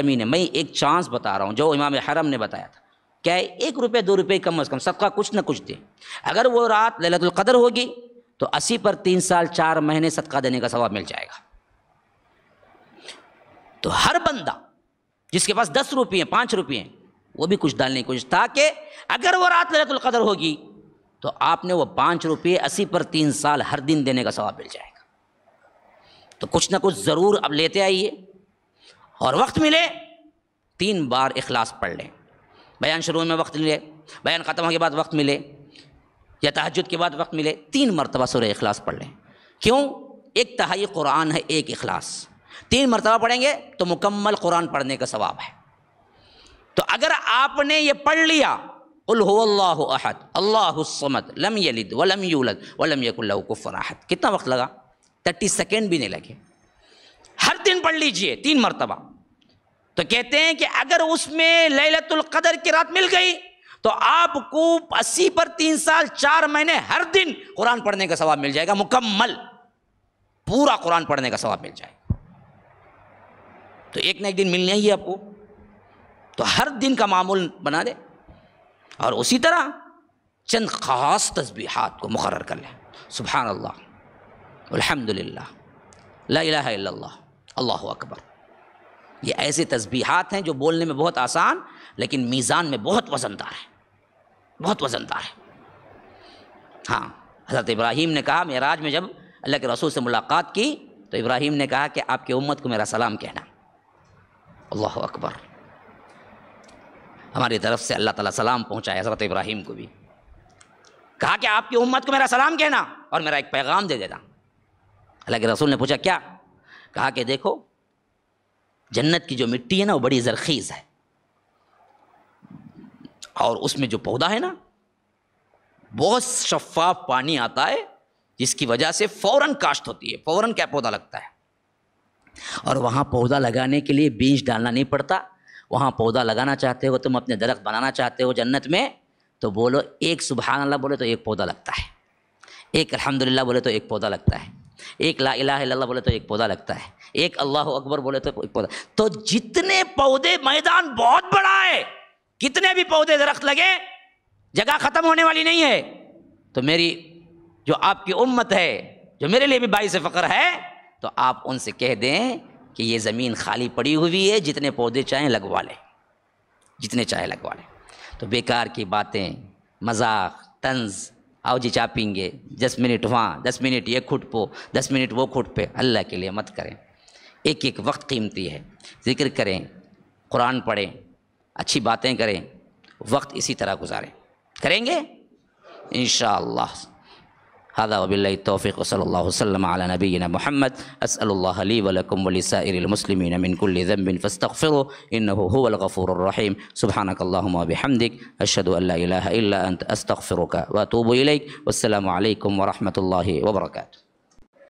ज़मीन है मैं एक चांस बता रहा हूँ जो इमाम हरम ने बताया था क्या एक रुपये दो रुपये कम अज़ कम सबका कुछ ना कुछ दे अगर वो रात ललतुल्क़दर होगी तो अस्सी पर तीन साल चार महीने सदका देने का सवाब मिल जाएगा तो हर बंदा जिसके पास दस रुपये पाँच रुपये वो भी कुछ डालने की कोशिश ताकि अगर वो रात ललतुल्क़दर होगी तो आपने वो पाँच रुपये अस्सी पर तीन साल हर दिन देने का सवाब मिल जाएगा तो कुछ ना कुछ ज़रूर अब लेते आइए और वक्त मिले तीन बार इखलास पढ़ लें बयान शुरू में वक्त मिले बयान ख़त्म होने के बाद वक्त मिले या तहजद के बाद वक्त मिले तीन मरतबा सुर अखलास पढ़ लें क्यों एक तहाई कुरान है एक अखलास तीन मरतबा पढ़ेंगे तो मुकम्मल कुरान पढ़ने का सवाब है तो अगर आपने ये पढ़ लिया उल्लाह अहद अल्लाहमद लम यलिद वलम यूलद वलम यकुल्लह कितना वक्त लगा थर्टी सेकेंड भी नहीं लगे हर दिन पढ़ लीजिए तीन मरतबा तो कहते हैं कि अगर उसमें ललतुल कदर की रात मिल गई तो आपको अस्सी पर तीन साल चार महीने हर दिन कुरान पढ़ने का सवाब मिल जाएगा मुकम्मल पूरा कुरान पढ़ने का सवाब मिल जाएगा तो एक ना एक दिन मिलना ही है आपको तो हर दिन का मामूल बना दे और उसी तरह चंद ख़ास तस्बीहात को मुकर कर ले सुबहान अल्लाह अलहमदिल्ला ला अल्लाह अल्लाह अकबर ये ऐसे तस्बीहात हैं जो बोलने में बहुत आसान लेकिन मीज़ान में बहुत वजनदार है बहुत वजनदार है हाँ हज़रत इब्राहिम ने कहा मेराज में जब अल्लाह के रसूल से मुलाकात की तो इब्राहिम ने कहा कि आपकी उम्मत को मेरा सलाम कहना अल्लाह अकबर हमारी तरफ से अल्लाह ताला सलाम पहुँचाए हज़रत इब्राहिम को भी कहा कि आपकी उम्मत को मेरा सलाम कहना और मेरा एक पैगाम दे देना अल्लाह के रसूल ने पूछा क्या कहा कि देखो जन्नत की जो मिट्टी है ना वो बड़ी जरखीज़ है और उसमें जो पौधा है ना बहुत शफाफ पानी आता है जिसकी वजह से फ़ौरन काश्त होती है फ़ौरन क्या पौधा लगता है और वहाँ पौधा लगाने के लिए बीज डालना नहीं पड़ता वहाँ पौधा लगाना चाहते हो तुम अपने दरख्त बनाना चाहते हो जन्नत में तो बोलो एक सुबह अल्लाह बोले तो एक पौधा लगता है एक अल्हम्दुलिल्लाह बोले तो एक पौधा लगता है एक ला इला बोले तो एक पौधा लगता है एक अल्लाह अकबर बोले तो एक पौधा तो जितने पौधे मैदान बहुत बड़ा है कितने भी पौधे दरख्त लगे जगह ख़त्म होने वाली नहीं है तो मेरी जो आपकी उम्मत है जो मेरे लिए भी बाई से फ़ख्र है तो आप उनसे कह दें कि ये ज़मीन खाली पड़ी हुई है जितने पौधे चाहें लगवा लें जितने चाहें लगवा लें तो बेकार की बातें मजाक तंज़ आओ जी चापेंगे दस मिनट वहाँ दस मिनट ये खुट पो दस मिनट वो खुट पे अल्लाह के लिए मत करें एक एक वक्त कीमती है ज़िक्र करें कुरान पढ़ें अच्छी बातें करें वक्त इसी तरह गुजारें करेंगे इन هذا وبالله التوفيق وصلى الله وسلم على نبينا محمد أسأل الله لي ولكم ولسائر المسلمين من كل ذنب فاستغفروه إنه هو الغفور الرحيم سبحانك اللهم وبحمدك أشهد أن لا إله إلا أنت أستغفرك وأتوب إليك والسلام عليكم ورحمة الله وبركاته